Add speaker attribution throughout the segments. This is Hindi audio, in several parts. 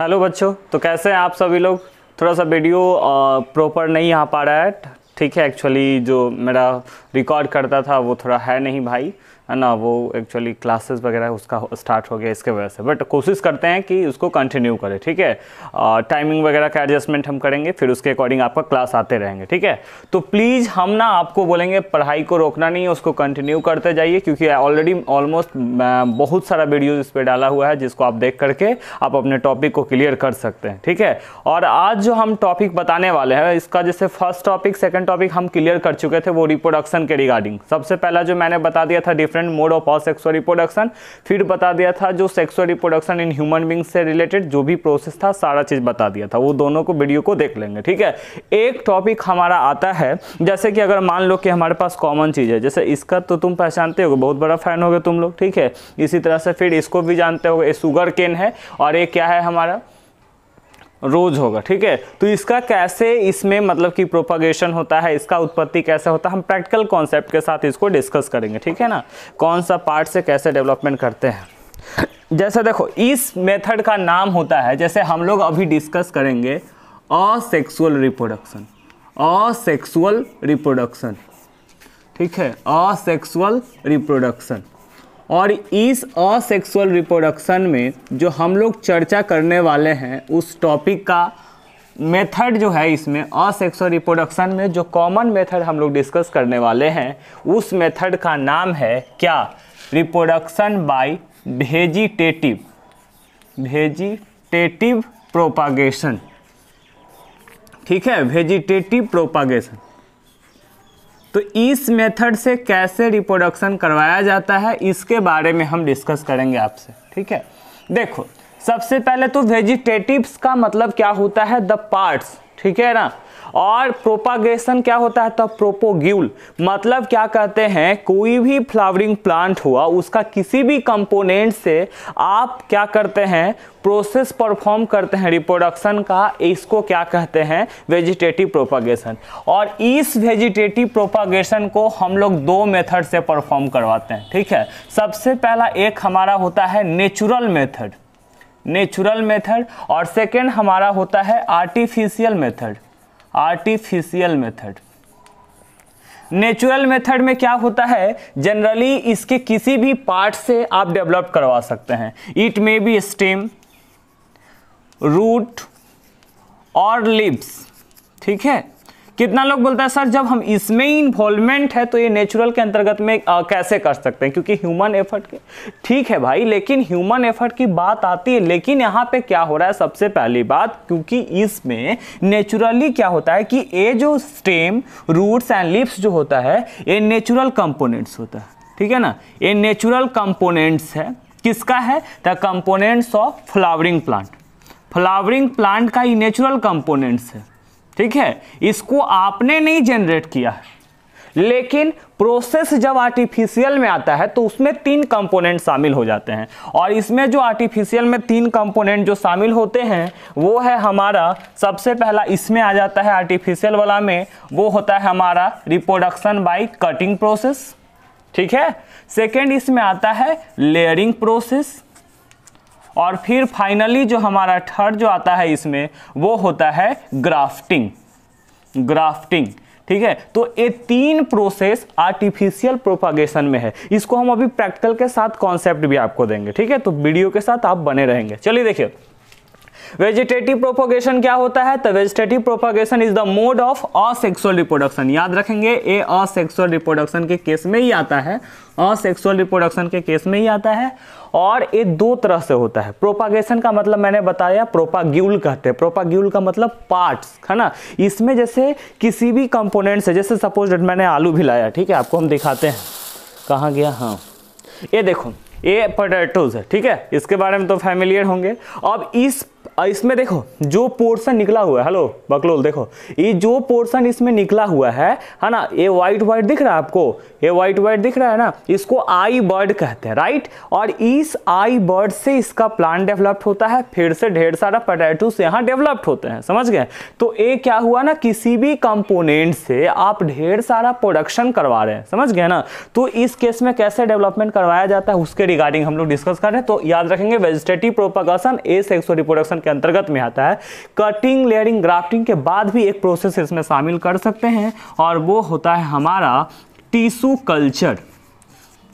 Speaker 1: हेलो बच्चों तो कैसे हैं आप सभी लोग थोड़ा सा वीडियो प्रॉपर नहीं आ पा रहा है ठीक है एक्चुअली जो मेरा रिकॉर्ड करता था वो थोड़ा है नहीं भाई है ना वो एक्चुअली क्लासेस वगैरह उसका स्टार्ट हो गया इसके वजह से बट कोशिश करते हैं कि उसको कंटिन्यू करें ठीक है टाइमिंग वगैरह का एडजस्टमेंट हम करेंगे फिर उसके अकॉर्डिंग आपका क्लास आते रहेंगे ठीक है तो प्लीज़ हम ना आपको बोलेंगे पढ़ाई को रोकना नहीं है उसको कंटिन्यू करते जाइए क्योंकि ऑलरेडी ऑलमोस्ट बहुत सारा वीडियो इस पर डाला हुआ है जिसको आप देख करके आप अपने टॉपिक को क्लियर कर सकते हैं ठीक है और आज जो हम टॉपिक बताने वाले हैं इसका जैसे फर्स्ट टॉपिक सेकेंड टॉपिक हम क्लियर कर चुके थे वो रिप्रोडक्शन के रिगार्डिंग सबसे पहला जो मैंने बता दिया था different mode of asexual reproduction फिर बता दिया था जो sexual reproduction in human being से रिलेटेड जो भी प्रोसेस था सारा चीज़ बता दिया था वो दोनों को वीडियो को देख लेंगे ठीक है एक टॉपिक हमारा आता है जैसे कि अगर मान लो कि हमारे पास कॉमन चीज़ है जैसे इसका तो तुम पहचानते हो बहुत बड़ा फैन हो तुम लोग ठीक है इसी तरह से फिर इसको भी जानते हो ये शुगर केन है और ये क्या है हमारा रोज होगा ठीक है तो इसका कैसे इसमें मतलब कि प्रोपागेशन होता है इसका उत्पत्ति कैसे होता है हम प्रैक्टिकल कॉन्सेप्ट के साथ इसको डिस्कस करेंगे ठीक है ना कौन सा पार्ट से कैसे डेवलपमेंट करते हैं जैसे देखो इस मेथड का नाम होता है जैसे हम लोग अभी डिस्कस करेंगे असेक्सुअल रिप्रोडक्शन असेक्सुअल रिप्रोडक्शन ठीक है असेक्सुअल रिप्रोडक्शन और इस असेक्सुअल रिप्रोडक्शन में जो हम लोग चर्चा करने वाले हैं उस टॉपिक का मेथड जो है इसमें असेक्सुअल रिप्रोडक्शन में जो कॉमन मेथड हम लोग डिस्कस करने वाले हैं उस मेथड का नाम है क्या reproduction by vegetative vegetative propagation ठीक है वेजिटेटिव प्रोपागेशन तो इस मेथड से कैसे रिप्रोडक्शन करवाया जाता है इसके बारे में हम डिस्कस करेंगे आपसे ठीक है देखो सबसे पहले तो वेजिटेटिव्स का मतलब क्या होता है द पार्ट्स ठीक है ना और प्रोपागेशन क्या होता है तो प्रोपोग्यूल मतलब क्या कहते हैं कोई भी फ्लावरिंग प्लांट हुआ उसका किसी भी कंपोनेंट से आप क्या करते हैं प्रोसेस परफॉर्म करते हैं रिप्रोडक्शन का इसको क्या कहते हैं वेजिटेटिव प्रोपागेशन और इस वेजिटेटिव प्रोपागेशन को हम लोग दो मेथड से परफॉर्म करवाते हैं ठीक है सबसे पहला एक हमारा होता है नेचुरल मेथड नेचुरल मेथड और सेकेंड हमारा होता है artificial method artificial method natural method में क्या होता है जनरली इसके किसी भी पार्ट से आप डेवलप करवा सकते हैं it may be stem root और लिप्स ठीक है कितना लोग बोलता है सर जब हम इसमें इन्वॉल्वमेंट है तो ये नेचुरल के अंतर्गत में आ, कैसे कर सकते हैं क्योंकि ह्यूमन एफर्ट के ठीक है भाई लेकिन ह्यूमन एफर्ट की बात आती है लेकिन यहाँ पे क्या हो रहा है सबसे पहली बात क्योंकि इसमें नेचुरली क्या होता है कि ये जो स्टेम रूट्स एंड लिप्स जो होता है ये नेचुरल कंपोनेंट्स होता है ठीक है ना ये नेचुरल कंपोनेंट्स है किसका है the components of flowering plant flowering plant का ही नेचुरल कंपोनेंट्स है ठीक है इसको आपने नहीं जनरेट किया है लेकिन प्रोसेस जब आर्टिफिशियल में आता है तो उसमें तीन कंपोनेंट शामिल हो जाते हैं और इसमें जो आर्टिफिशियल में तीन कंपोनेंट जो शामिल होते हैं वो है हमारा सबसे पहला इसमें आ जाता है आर्टिफिशियल वाला में वो होता है हमारा रिप्रोडक्शन बाय कटिंग प्रोसेस ठीक है सेकेंड इसमें आता है लेयरिंग प्रोसेस और फिर फाइनली जो हमारा थर्ड जो आता है इसमें वो होता है ग्राफ्टिंग ग्राफ्टिंग ठीक है तो ये तीन प्रोसेस आर्टिफिशियल प्रोपागेशन में है इसको हम अभी प्रैक्टिकल के साथ कॉन्सेप्ट भी आपको देंगे ठीक है तो वीडियो के साथ आप बने रहेंगे चलिए देखिए वेजिटेटिव प्रोपोगेशन क्या होता है तो vegetative propagation is the mode of asexual reproduction याद रखेंगे ये असेक्सुअल रिप्रोडक्शन के केस में ही आता है असेक्सुअल रिप्रोडक्शन के केस में ही आता है और ये दो तरह से होता है प्रोपागेशन का मतलब मैंने बताया प्रोपाग्यूल कहते हैं प्रोपाग्यूल का मतलब पार्ट्स है ना इसमें जैसे किसी भी कंपोनेंट से जैसे सपोज डेट मैंने आलू भी लाया ठीक है आपको हम दिखाते हैं कहाँ गया हाँ ये देखो ये पोटैटोज है ठीक है इसके बारे में तो फैमिलियर होंगे अब इस इसमें देखो जो पोर्शन निकला हुआ है हेलो बकलोल देखो ये जो पोर्शन इसमें निकला हुआ है है ना ये व्हाइट व्हाइट दिख रहा है आपको ये व्हाइट व्हाइट दिख रहा है ना इसको आई बर्ड कहते हैं राइट और इस आई बर्ड से इसका प्लांट डेवलप्ड होता है फिर से ढेर सारा पटेटोस यहाँ डेवलप्ड होते हैं समझ गए तो ये क्या हुआ ना किसी भी कंपोनेंट से आप ढेर सारा प्रोडक्शन करवा रहे हैं समझ गए ना तो इस केस में कैसे डेवलपमेंट करवाया जाता है उसके रिगार्डिंग हम लोग डिस्कस कर रहे हैं तो याद रखेंगे vegetative propagation asexual reproduction के अंतर्गत में आता है कटिंग लेयरिंग ग्राफ्टिंग के बाद भी एक प्रोसेस इसमें शामिल कर सकते हैं और वो होता है हमारा टीशू कल्चर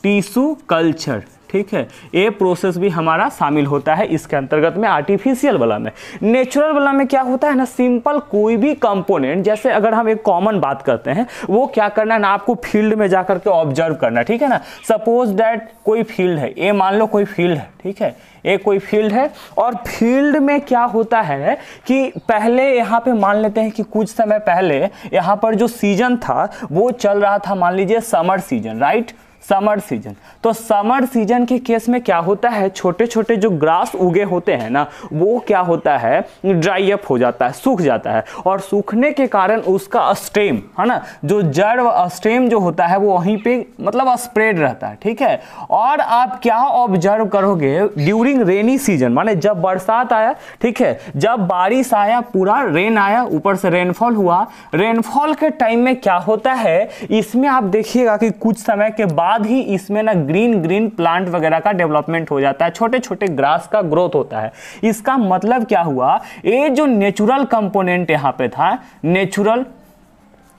Speaker 1: टीशू कल्चर ठीक है ये प्रोसेस भी हमारा शामिल होता है इसके अंतर्गत में आर्टिफिशियल वाला में नेचुरल वाला में क्या होता है ना सिंपल कोई भी कंपोनेंट जैसे अगर हम एक कॉमन बात करते हैं वो क्या करना है ना आपको फील्ड में जा के ऑब्जर्व करना ठीक है ना सपोज डैट कोई फील्ड है ये मान लो कोई फील्ड है ठीक है ये कोई फील्ड है और फील्ड में क्या होता है कि पहले यहाँ पे मान लेते हैं कि कुछ समय पहले यहाँ पर जो सीजन था वो चल रहा था मान लीजिए summer season right right? Summer season तो समर सीजन के केस में क्या होता है छोटे छोटे जो ग्रास उगे होते हैं ना वो क्या होता है ड्राई अप हो जाता है सूख जाता है और सूखने के कारण उसका स्टेम है ना जो जड़ स्टेम जो होता है वो वहीं पे मतलब स्प्रेड रहता है ठीक है और आप क्या ऑब्जर्व करोगे ड्यूरिंग रेनी सीजन माने जब बरसात आया ठीक है जब बारिश आया पूरा रेन आया ऊपर से रेनफॉल हुआ रेनफॉल के टाइम में क्या होता है इसमें आप देखिएगा कि कुछ समय के बाद बाद ही इसमें ना ग्रीन ग्रीन प्लांट वगैरह का डेवलपमेंट हो जाता है छोटे छोटे ग्रास का ग्रोथ होता है इसका मतलब क्या हुआ ये जो नेचुरल कंपोनेंट यहाँ पे था नेचुरल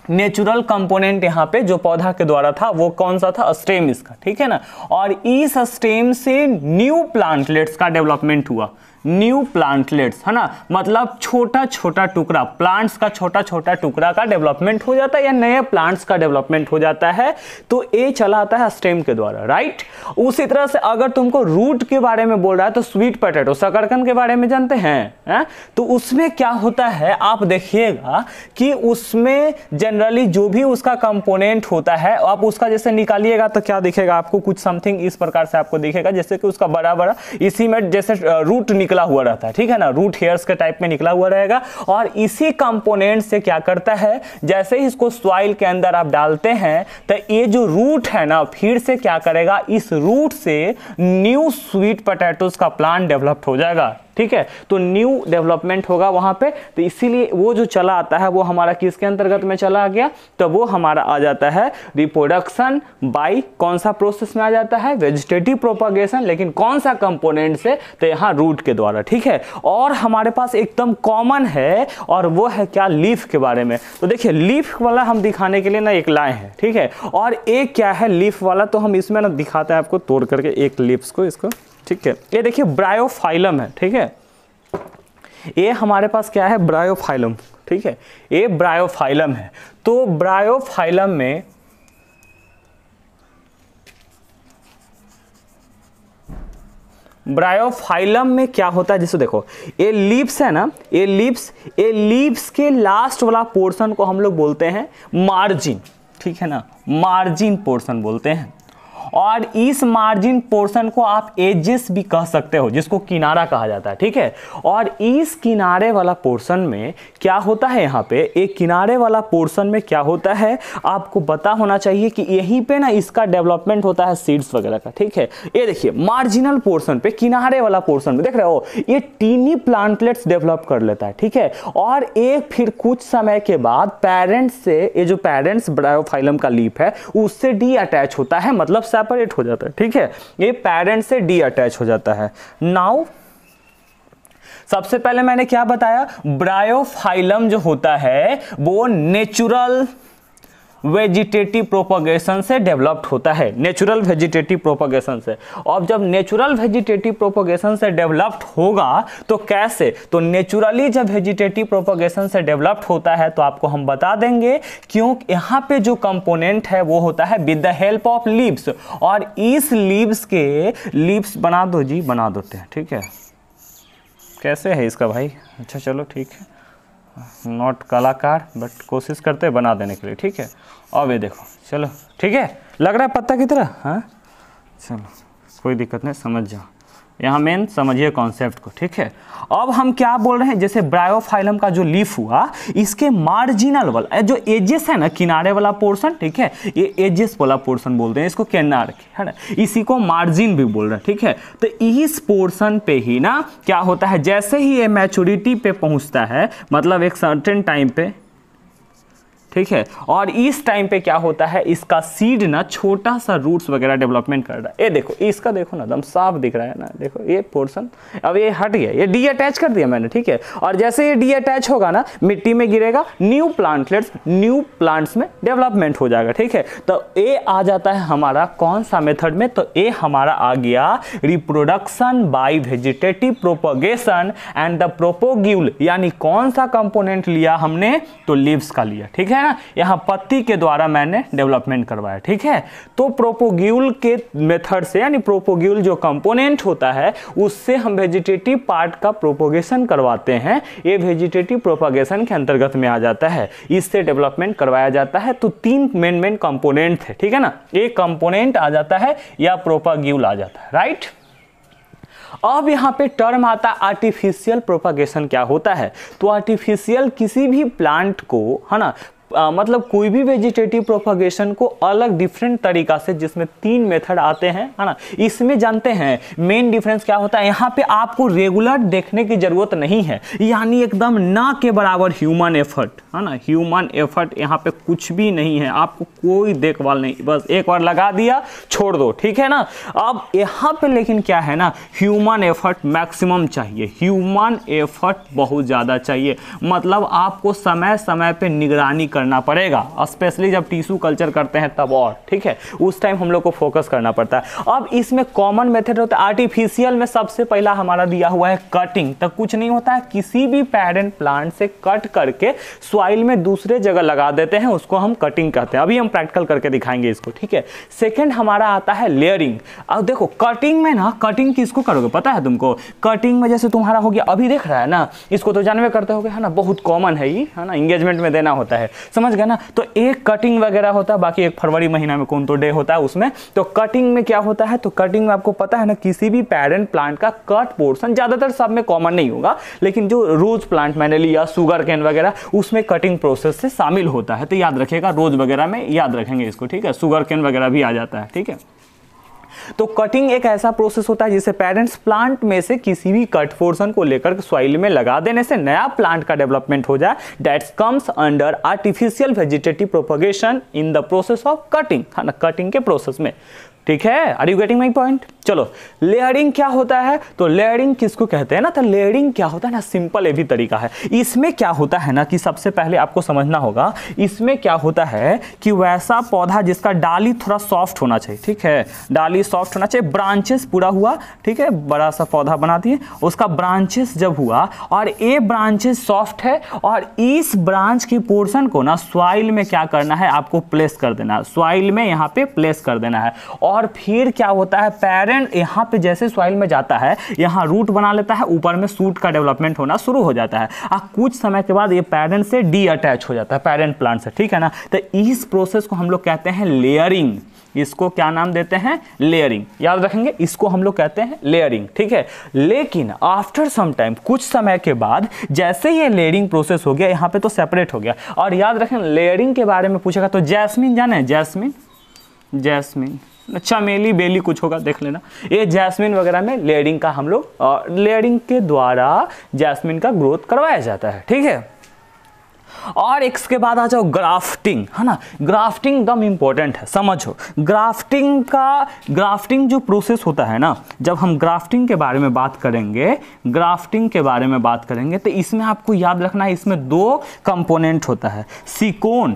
Speaker 1: नेचुरल कंपोनेंट यहाँ पे जो पौधा के द्वारा था वो कौन सा था स्टेम इसका ठीक है ना और इस स्टेम से न्यू प्लांटलेट्स का डेवलपमेंट हुआ न्यू प्लांटलेट्स है ना मतलब छोटा छोटा टुकड़ा प्लांट्स का छोटा छोटा टुकड़ा का डेवलपमेंट हो जाता है या नए प्लांट्स का डेवलपमेंट हो जाता है तो ए चला आता है स्टेम के द्वारा राइट उसी तरह से अगर तुमको रूट के बारे में बोल रहा है तो स्वीट पटेटो सकरकन के बारे में जानते हैं है? तो उसमें क्या होता है आप देखिएगा कि उसमें जनरली जो भी उसका कंपोनेंट होता है आप उसका जैसे निकालिएगा तो क्या दिखेगा आपको कुछ समथिंग इस प्रकार से आपको दिखेगा जैसे कि उसका बड़ा बड़ा इसी में जैसे रूट निकाल निकला हुआ रहता है ठीक है ना रूट हेयर्स के टाइप में निकला हुआ रहेगा और इसी कंपोनेंट से क्या करता है जैसे ही इसको सॉइल के अंदर आप डालते हैं तो ये जो रूट है ना फिर से क्या करेगा इस रूट से न्यू स्वीट पटेटोज का प्लांट डेवलप्ड हो जाएगा ठीक है तो न्यू डेवलपमेंट होगा वहां पे तो इसीलिए वो जो चला आता है वो हमारा किसके अंतर्गत में चला आ गया तो वो हमारा आ जाता है रिप्रोडक्शन बाय कौन सा प्रोसेस में आ जाता है वेजिटेटिव प्रोपागेशन लेकिन कौन सा कंपोनेंट से तो यहाँ रूट के द्वारा ठीक है और हमारे पास एकदम कॉमन है और वो है क्या लीफ के बारे में तो देखिए लीफ वाला हम दिखाने के लिए ना एक लाए हैं ठीक है और एक क्या है लीफ वाला तो हम इसमें ना दिखाते हैं आपको तोड़ करके एक लीफ्स को इसको ठीक है ये देखिए ब्रायोफाइलम है ठीक है ये हमारे पास क्या है ब्रायोफाइलम ठीक है ये ब्रायोफाइलम है तो ब्रायोफाइलम में ब्रायोफाइलम में क्या होता है जैसे देखो ये लीव्स है ना ये लीव्स ये लीव्स के लास्ट वाला पोर्शन को हम लोग बोलते हैं मार्जिन ठीक है ना मार्जिन पोर्शन बोलते हैं और इस मार्जिन पोर्शन को आप एजेस भी कह सकते हो जिसको किनारा कहा जाता है ठीक है और इस किनारे वाला पोर्शन में क्या होता है यहाँ पे एक किनारे वाला पोर्शन में क्या होता है आपको पता होना चाहिए कि यहीं पे ना इसका डेवलपमेंट होता है सीड्स वगैरह का ठीक है ये देखिए मार्जिनल पोर्सन पे किनारे वाला पोर्सन में देख रहे हो ये टीनी प्लांटलेट्स डेवलप कर लेता है ठीक है और ये फिर कुछ समय के बाद पेरेंट्स से ये जो पेरेंट्स ब्रायोफाइलम का लीप है उससे डी अटैच होता है मतलब सेपरेट हो जाता है ठीक है ये पेरेंट से डी अटैच हो जाता है नाउ सबसे पहले मैंने क्या बताया ब्रायोफाइलम जो होता है वो नेचुरल वेजिटेटिव प्रोपोगेशन से डेवलप्ड होता है नेचुरल वेजिटेटिव प्रोपोगेशन से अब जब नेचुरल वेजिटेटिव प्रोपोगेशन से डेवलप्ड होगा तो कैसे तो नेचुरली जब वेजिटेटिव प्रोपोगेशन से डेवलप्ड होता है तो आपको हम बता देंगे क्यों यहाँ पे जो कंपोनेंट है वो होता है with the help of leaves और इस लीव्स के लीव्स बना दो जी बना देते हैं ठीक है कैसे है इसका भाई अच्छा चलो ठीक है नॉट कलाकार बट कोशिश करते हैं बना देने के लिए ठीक है अब ये देखो चलो ठीक है लग रहा है पत्ता की तरह हाँ चलो कोई दिक्कत नहीं समझ जाओ यहाँ मेन समझिए कॉन्सेप्ट को ठीक है अब हम क्या बोल रहे हैं जैसे ब्रायोफाइलम का जो लीफ हुआ इसके मार्जिनल वाला जो एजेस है ना किनारे वाला पोर्शन ठीक है ये एजेस वाला पोर्शन बोलते हैं इसको केनार है ना इसी को मार्जिन भी बोल रहे हैं ठीक है तो इस पोर्शन पे ही ना क्या होता है जैसे ही ये मैच्योरिटी पे पहुँचता है मतलब एक सर्टेन टाइम पे ठीक है और इस टाइम पे क्या होता है इसका सीड ना छोटा सा रूट्स वगैरह डेवलपमेंट कर रहा है ये देखो इसका देखो ना एकदम साफ दिख रहा है ना देखो ये पोर्सन अब ये हट गया ये डी अटैच कर दिया मैंने ठीक है और जैसे ये डी अटैच होगा ना मिट्टी में गिरेगा न्यू प्लांटलेट्स न्यू प्लांट्स में डेवलपमेंट हो जाएगा ठीक है तो ये आ जाता है हमारा कौन सा मेथड में तो ये हमारा आ गया reproduction by vegetative propagation and the propagule यानी कौन सा कंपोनेंट लिया हमने तो लिव्स का लिया ठीक है है ना यहाँ पत्ती के द्वारा मैंने डेवलपमेंट करवाया ठीक है तो प्रोपोग्यूल के मेथड से यानी प्रोपोग्यूल जो कंपोनेंट होता है उससे हम वेजिटेटिव पार्ट का प्रोपोगेशन करवाते हैं ये वेजिटेटिव प्रोपोगेशन के अंतर्गत में आ जाता है इससे डेवलपमेंट करवाया जाता है तो तीन मेन मेन कंपोनेंट थे ठीक है ना एक कंपोनेंट आ जाता है या प्रोपाग्यूल आ जाता है राइट अब यहाँ पे टर्म आता आर्टिफिशियल प्रोपागेशन क्या होता है तो आर्टिफिशियल किसी भी प्लांट को है ना आ, मतलब कोई भी वेजिटेटिव प्रोपोगेशन को अलग डिफरेंट तरीका से जिसमें तीन मेथड आते हैं है ना इसमें जानते हैं मेन डिफरेंस क्या होता है यहाँ पे आपको रेगुलर देखने की ज़रूरत नहीं है यानी एकदम ना के बराबर ह्यूमन एफर्ट है ना ह्यूमन एफर्ट यहाँ पे कुछ भी नहीं है आपको कोई देखभाल नहीं बस एक बार लगा दिया छोड़ दो ठीक है ना अब यहाँ पे लेकिन क्या है ना ह्यूमन एफर्ट मैक्सिमम चाहिए ह्यूमन एफर्ट बहुत ज़्यादा चाहिए मतलब आपको समय समय पर निगरानी कर करना पड़ेगा स्पेशली जब टिश्यू कल्चर करते हैं तब और ठीक है उस टाइम हम लोग को फोकस करना पड़ता है अब इसमें कॉमन मेथड होता है आर्टिफिशियल में सबसे पहला हमारा दिया हुआ है कटिंग तो कुछ नहीं होता है किसी भी पेरेंट प्लांट से कट करके सॉइल में दूसरे जगह लगा देते हैं उसको हम कटिंग कहते हैं अभी हम प्रैक्टिकल करके दिखाएंगे इसको ठीक है सेकेंड हमारा आता है लेयरिंग अब देखो कटिंग में ना कटिंग किसको करोगे पता है तुमको कटिंग में जैसे तुम्हारा हो गया अभी देख रहा है ना इसको तो जानवे करते हो ना बहुत कॉमन है ये है ना इंगेजमेंट में देना होता है समझ गए ना तो एक कटिंग वगैरह होता है बाकी एक फरवरी महीना में कौन तो डे होता है उसमें तो कटिंग में क्या होता है तो कटिंग में आपको पता है ना किसी भी पेरेंट प्लांट का कट पोर्सन ज़्यादातर सब में कॉमन नहीं होगा लेकिन जो रोज प्लांट मैंने लिया सुगर कैन वगैरह उसमें कटिंग प्रोसेस से शामिल होता है तो याद रखिएगा रोज वगैरह में याद रखेंगे इसको ठीक है सुगर कैन वगैरह भी आ जाता है ठीक है तो कटिंग एक ऐसा प्रोसेस होता है जिसे पेरेंट्स प्लांट में से किसी भी कट पोर्सन को लेकर सॉइल में लगा देने से नया प्लांट का डेवलपमेंट हो जाए that comes under artificial vegetative propagation in the process of cutting है ना कटिंग के प्रोसेस में ठीक है are you getting my point चलो लेयरिंग क्या होता है तो लेयरिंग किसको कहते हैं ना तो लेयरिंग क्या होता है ना सिंपल ये भी तरीका है इसमें क्या होता है ना कि सबसे पहले आपको समझना होगा इसमें क्या होता है कि वैसा पौधा जिसका डाली थोड़ा सॉफ्ट होना चाहिए ठीक है डाली सॉफ्ट होना चाहिए ब्रांचेस पूरा हुआ ठीक है बड़ा सा पौधा बना दिए उसका ब्रांचेस जब हुआ और ये ब्रांचेस सॉफ्ट है और इस ब्रांच के पोर्सन को ना सॉइल में क्या करना है आपको प्लेस कर देना है सॉइल में यहाँ पे प्लेस कर देना है और और फिर क्या होता है पेरेंट यहाँ पे जैसे सॉइल में जाता है यहाँ रूट बना लेता है ऊपर में सूट का डेवलपमेंट होना शुरू हो जाता है और कुछ समय के बाद ये पेरेंट से डी अटैच हो जाता है पेरेंट प्लांट से ठीक है ना तो इस प्रोसेस को हम लोग कहते हैं लेयरिंग इसको क्या नाम देते हैं लेयरिंग याद रखेंगे इसको हम लोग कहते हैं लेयरिंग ठीक है लेकिन आफ्टर सम टाइम कुछ समय के बाद जैसे ये लेयरिंग प्रोसेस हो गया यहाँ पे तो सेपरेट हो गया और याद रखें लेयरिंग के बारे में पूछेगा तो जैस्मिन जाने जैस्मिन जैस्मिन चमेली अच्छा, बेली कुछ होगा देख लेना ये जैस्मिन वगैरह में लेयरिंग का हम लोग लेयरिंग के द्वारा जैस्मिन का ग्रोथ करवाया जाता है ठीक है और इसके बाद आ जाओ ग्राफ्टिंग है ना ग्राफ्टिंग एकदम इम्पोर्टेंट है समझो ग्राफ्टिंग का ग्राफ्टिंग जो प्रोसेस होता है ना जब हम ग्राफ्टिंग के बारे में बात करेंगे ग्राफ्टिंग के बारे में बात करेंगे तो इसमें आपको याद रखना है इसमें दो कंपोनेंट होता है सिकोन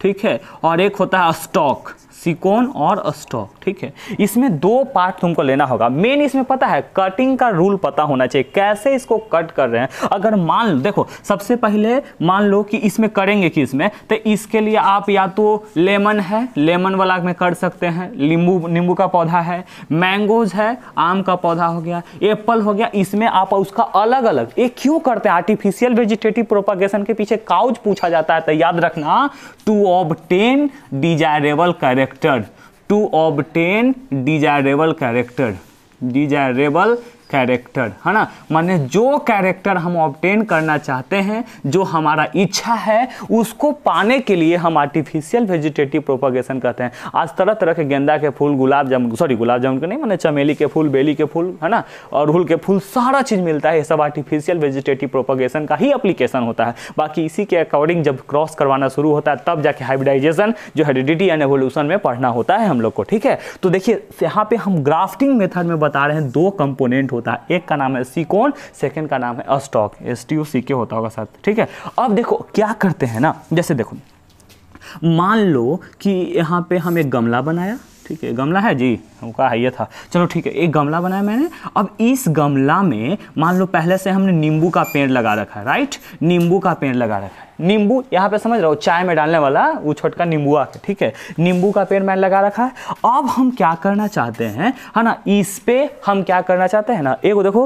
Speaker 1: ठीक है और एक होता है स्टॉक सिकोन और स्टॉक ठीक है इसमें दो पार्ट तुमको लेना होगा मेन इसमें पता है कटिंग का रूल पता होना चाहिए कैसे इसको कट कर रहे हैं अगर मान लो देखो सबसे पहले मान लो कि इसमें करेंगे कि इसमें तो इसके लिए आप या तो लेमन है लेमन वाला में कर सकते हैं नींबू नींबू का पौधा है मैंगोज है आम का पौधा हो गया एप्पल हो गया इसमें आप उसका अलग अलग ये क्यों करते हैं आर्टिफिशियल वेजिटेटिव प्रोपागेशन के पीछे काउज पूछा जाता है तो याद रखना to obtain desirable character to obtain desirable character desirable character है ना माने जो कैरेक्टर हम ऑब्टेन करना चाहते हैं जो हमारा इच्छा है उसको पाने के लिए हम आर्टिफिशियल वेजिटेटिव प्रोपागेशन कहते हैं आज तरह तरह के गेंदा के फूल गुलाब जामुन सॉरी गुलाब जामुन के नहीं माने चमेली के फूल बेली के फूल है ना अड़हुल के फूल सारा चीज़ मिलता है ये सब आर्टिफिशियल वेजिटेटिव प्रोपागेशन का ही अप्लीकेशन होता है बाकी इसी के अकॉर्डिंग जब क्रॉस करवाना शुरू होता है तब जाके हाइब्रिडाइजेशन जो हेरिडिटी एंड एवोल्यूशन में पढ़ना होता है हम लोग को ठीक है तो देखिए यहाँ पे हम ग्राफ्टिंग मेथड में बता रहे हैं दो कंपोनेंट होता है एक का नाम है सिकोन सेकेंड का नाम है अस्टॉक एस टी ओ सी के होता होगा साथ ठीक है अब देखो क्या करते हैं ना जैसे देखो मान लो कि यहाँ पे हम एक गमला बनाया ठीक है गमला है जी उनका हाइय था चलो ठीक है एक गमला बनाया मैंने अब इस गमला में मान लो पहले से हमने नींबू का पेड़ लगा रखा है राइट नींबू का पेड़ लगा रखा है नींबू यहाँ पे समझ रहे हो चाय में डालने वाला वो छोटका नींबुआ है ठीक है नींबू का पेड़ मैंने लगा रखा है अब हम क्या करना चाहते हैं है ना इस पे हम क्या करना चाहते हैं ना एक देखो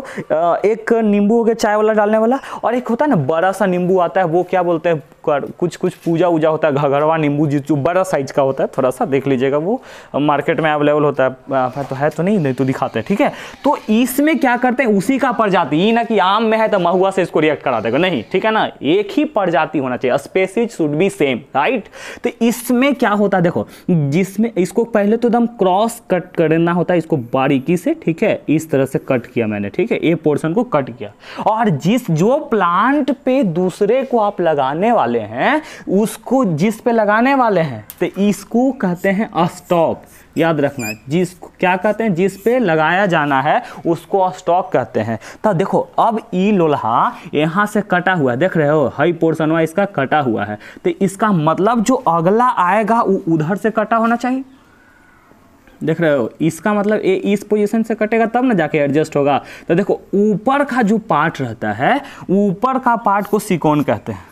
Speaker 1: एक नींबू हो गया चाय वाला डालने वाला और एक होता है ना बड़ा सा नींबू आता है वो क्या बोलते हैं कर कुछ कुछ पूजा उजा होता है घघरवा नींबू जिस जो बड़ा साइज का होता है थोड़ा सा देख लीजिएगा वो मार्केट में अवेलेबल होता है पर तो है तो नहीं नहीं तो दिखाते हैं ठीक है तो इसमें क्या करते हैं उसी का प्रजाति ये ना कि आम में है तो महुआ से इसको रिएक्ट करा देगा नहीं ठीक है ना एक ही प्रजाति होना चाहिए species should be same right तो इसमें क्या होता है देखो जिसमें इसको पहले तो एकदम क्रॉस कट करना होता है इसको बारीकी से ठीक है इस तरह से कट किया मैंने ठीक है ए पोर्सन को कट किया और जिस जो प्लांट पे दूसरे को आप लगाने वाले हैं उसको जिस पे लगाने वाले हैं तो इसको कहते हैं स्टॉक याद रखना है जिस क्या कहते हैं जिस पे लगाया जाना है उसको स्टॉक कहते हैं तो देखो अब ई लोल्हा यहाँ से कटा हुआ है देख रहे हो हाई वाइज इसका कटा हुआ है तो इसका मतलब जो अगला आएगा वो उधर से कटा होना चाहिए देख रहे हो इसका मतलब ये इस पोजीशन से कटेगा तब ना जाके एडजस्ट होगा तो देखो ऊपर का जो पार्ट रहता है ऊपर का पार्ट को सिकोन कहते हैं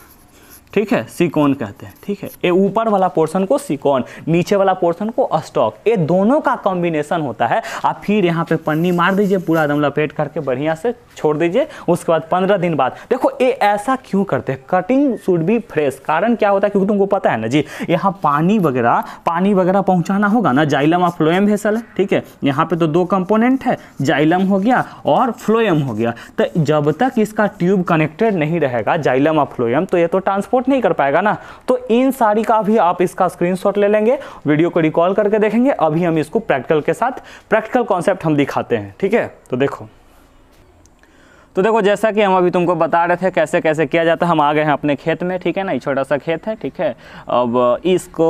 Speaker 1: ठीक है सिकोन कहते हैं ठीक है ये ऊपर वाला पोर्शन को सिकोन नीचे वाला पोर्शन को स्टॉक ये दोनों का कॉम्बिनेशन होता है आप फिर यहाँ पे पन्नी मार दीजिए पूरा एकदम लपेट करके बढ़िया से छोड़ दीजिए उसके बाद पंद्रह दिन बाद देखो ये ऐसा क्यों करते हैं कटिंग शुड बी फ्रेश कारण क्या होता है क्योंकि तुमको पता है ना जी यहाँ पानी वगैरह पानी वगैरह पहुँचाना होगा ना जाइलम और फ्लोएम वेसल है ठीक है यहाँ पर तो दो कंपोनेंट है जाइलम हो गया और फ्लोएम हो गया तो जब तक इसका ट्यूब कनेक्टेड नहीं रहेगा जाइलम और फ्लोएम तो ये तो ट्रांसपोर्ट सपोर्ट नहीं कर पाएगा ना तो इन सारी का भी आप इसका स्क्रीनशॉट ले लेंगे वीडियो को रिकॉल करके देखेंगे अभी हम इसको प्रैक्टिकल के साथ प्रैक्टिकल कॉन्सेप्ट हम दिखाते हैं ठीक है तो देखो तो देखो जैसा कि हम अभी तुमको बता रहे थे कैसे कैसे किया जाता है हम आ गए हैं अपने खेत में ठीक है ना ये छोटा सा खेत है ठीक है अब इसको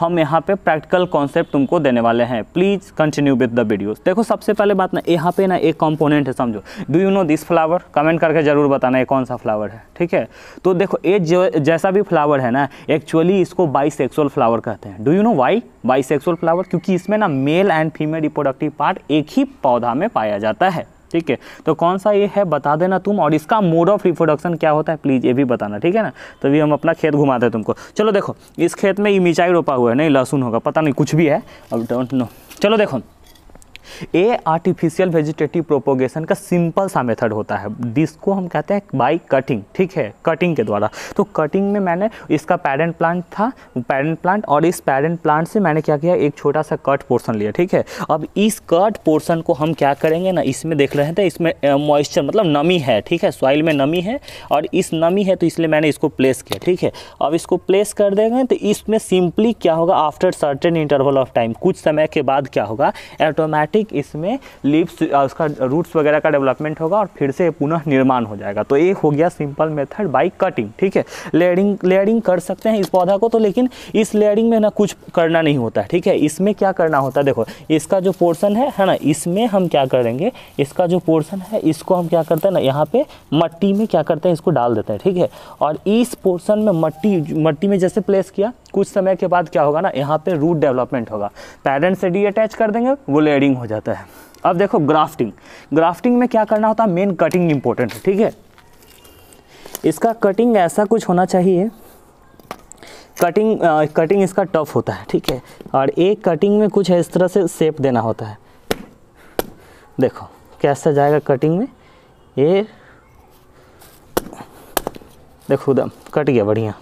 Speaker 1: हम यहाँ पे प्रैक्टिकल कॉन्सेप्ट तुमको देने वाले हैं please continue with the videos देखो सबसे पहले बात ना यहाँ पे ना एक कॉम्पोनेंट है समझो do you know this flower कमेंट करके ज़रूर बताना ये कौन सा फ्लावर है ठीक है तो देखो ये जैसा भी फ्लावर है ना एक्चुअली इसको बाई फ्लावर कहते हैं do you know why bi flower क्योंकि इसमें ना male and female reproductive part एक ही पौधा में पाया जाता है ठीक है तो कौन सा ये है बता देना तुम और इसका मोड ऑफ रिप्रोडक्शन क्या होता है प्लीज़ ये भी बताना ठीक है ना तो अभी हम अपना खेत घुमाते हैं तुमको चलो देखो इस खेत में ये मिर्चाई रोपा हुआ है नहीं लहसुन होगा पता नहीं कुछ भी है अब डोंट नो चलो देखो ए आर्टिफिशियल वेजिटेटिव प्रोपोगेशन का सिंपल सा मेथड होता है जिसको हम कहते हैं बाई कटिंग ठीक है कटिंग के द्वारा तो कटिंग में मैंने इसका पेरेंट प्लांट था पैरेंट प्लांट और इस पेरेंट प्लांट से मैंने क्या किया एक छोटा सा कट पोर्सन लिया ठीक है अब इस कट पोर्सन को हम क्या करेंगे ना इसमें देख रहे थे तो इसमें मॉइस्चर मतलब नमी है ठीक है सॉइल में नमी है और इस नमी है तो इसलिए मैंने इसको प्लेस किया ठीक है अब इसको प्लेस कर देंगे तो इसमें सिंपली क्या होगा after certain interval of time कुछ समय के बाद क्या होगा ऑटोमेटिक ही इसमें लीव्स उसका रूट्स वगैरह का डेवलपमेंट होगा और फिर से पुनः निर्माण हो जाएगा तो ये हो गया सिंपल मेथड बाई कटिंग ठीक है लेयरिंग लेयरिंग कर सकते हैं इस पौधा को तो लेकिन इस लेयरिंग में ना कुछ करना नहीं होता ठीक है इसमें क्या करना होता है देखो इसका जो पोर्सन है है ना इसमें हम क्या करेंगे इसका जो पोर्सन है इसको हम क्या करते हैं ना यहाँ पे मट्टी में क्या करते हैं इसको डाल देते हैं ठीक है और इस पोर्सन में मट्टी मट्टी में जैसे प्लेस किया कुछ समय के बाद क्या होगा ना यहाँ पे रूट डेवलपमेंट होगा पेरेंट्स से डी अटैच कर देंगे वो लेडिंग हो जाता है अब देखो ग्राफ्टिंग ग्राफ्टिंग में क्या करना होता है मेन कटिंग इंपॉर्टेंट है ठीक है इसका कटिंग ऐसा कुछ होना चाहिए कटिंग कटिंग इसका टफ होता है ठीक है और एक कटिंग में कुछ इस तरह से सेप देना होता है देखो कैसा जाएगा कटिंग में ये देखो दम कट गया बढ़िया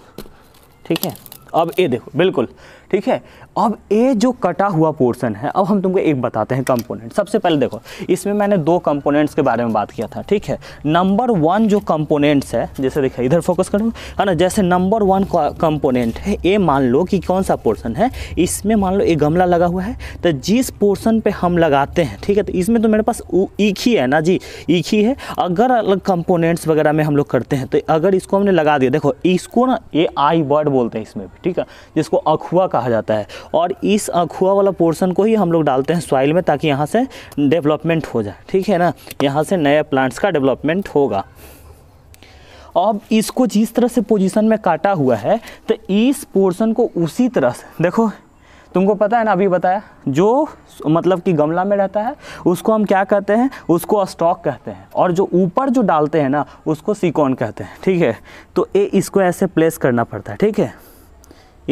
Speaker 1: ठीक है अब ये देखो बिल्कुल ठीक है अब ये जो कटा हुआ पोर्सन है अब हम तुमको एक बताते हैं कंपोनेंट सबसे पहले देखो इसमें मैंने दो कंपोनेंट्स के बारे में बात किया था ठीक है नंबर वन जो कंपोनेंट्स है जैसे देखा इधर फोकस करूँगा है ना जैसे नंबर वन कंपोनेंट है ये मान लो कि कौन सा पोर्सन है इसमें मान लो एक गमला लगा हुआ है तो जिस पोर्सन पर हम लगाते हैं ठीक है तो इसमें तो मेरे पास एक ही है ना जी एक ही है अगर अलग कंपोनेंट्स वगैरह में हम लोग करते हैं तो अगर इसको हमने लगा दिया देखो इसको ना ये आई बर्ड बोलते हैं इसमें भी ठीक है जिसको अखुआ कहा जाता है और इस अखुआ वाला पोर्सन को ही हम लोग डालते हैं सॉइल में ताकि यहाँ से डेवलपमेंट हो जाए ठीक है ना यहाँ से नए प्लांट्स का डेवलपमेंट होगा अब इसको जिस तरह से पोजीशन में काटा हुआ है तो इस पोर्शन को उसी तरह से देखो तुमको पता है ना अभी बताया जो मतलब कि गमला में रहता है उसको हम क्या कहते हैं उसको स्टॉक कहते हैं और जो ऊपर जो डालते हैं ना उसको सिकॉन कहते हैं ठीक है तो ये इसको ऐसे प्लेस करना पड़ता है ठीक है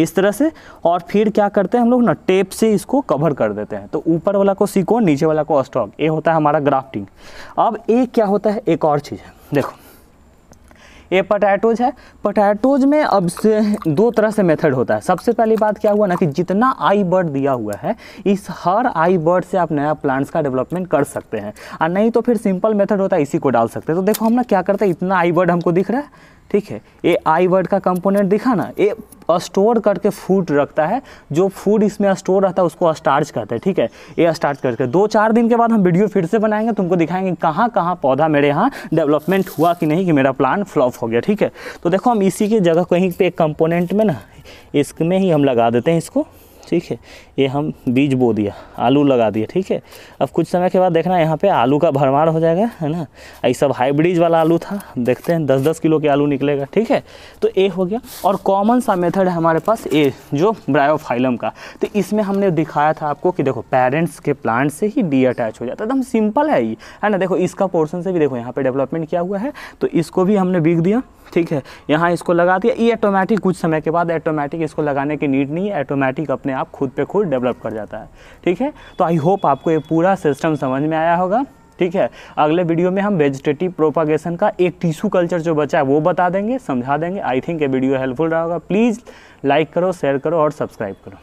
Speaker 1: इस तरह से और फिर क्या करते हैं हम लोग ना टेप से इसको कवर कर देते हैं तो ऊपर वाला को सिकोन नीचे वाला को स्टॉक ये होता है हमारा ग्राफ्टिंग अब ये क्या होता है एक और चीज़ है देखो ये पटैटोज है पटैटोज में अब से दो तरह से मेथड होता है सबसे पहली बात क्या हुआ ना कि जितना आई बर्ड दिया हुआ है इस हर आई बर्ड से आप नया प्लांट्स का डेवलपमेंट कर सकते हैं और नहीं तो फिर सिंपल मेथड होता है इसी को डाल सकते हैं तो देखो हम ना क्या करते हैं इतना आई बर्ड हमको दिख रहा है ठीक है ये आई वर्ड का कंपोनेंट दिखा ना ये स्टोर करके फूड रखता है जो फूड इसमें स्टोर रहता है उसको स्टार्च करता हैं ठीक है ये स्टार्च करके दो चार दिन के बाद हम वीडियो फिर से बनाएंगे तुमको दिखाएंगे कहाँ कहाँ पौधा मेरे यहाँ डेवलपमेंट हुआ कि नहीं कि मेरा प्लान फ्लॉप हो गया ठीक है तो देखो हम इसी की जगह कहीं एक कंपोनेंट में ना इसमें ही हम लगा देते हैं इसको ठीक है ये हम बीज बो दिया आलू लगा दिया ठीक है अब कुछ समय के बाद देखना यहाँ पे आलू का भरमार हो जाएगा है ना ये सब हाइब्रिड वाला आलू था देखते हैं दस दस किलो के आलू निकलेगा ठीक है तो ए हो गया और कॉमन सा मेथड है हमारे पास ए जो ब्रायोफाइलम का तो इसमें हमने दिखाया था आपको कि देखो पेरेंट्स के प्लांट से ही डी अटैच हो जाता है एकदम सिंपल है ये है ना देखो इसका पोर्सन से भी देखो यहाँ पर डेवलपमेंट किया हुआ है तो इसको भी हमने बिक दिया ठीक है यहाँ इसको लगा दिया ये ऑटोमेटिक कुछ समय के बाद ऑटोमेटिक इसको लगाने की नीड नहीं है ऑटोमेटिक अपने आप खुद पे खुद डेवलप कर जाता है ठीक है तो आई होप आपको ये पूरा सिस्टम समझ में आया होगा ठीक है अगले वीडियो में हम वेजिटेटिव प्रोपागेशन का एक टिश्यू कल्चर जो बचा है वो बता देंगे समझा देंगे आई थिंक ये वीडियो हेल्पफुल रहा होगा प्लीज़ लाइक करो शेयर करो और सब्सक्राइब करो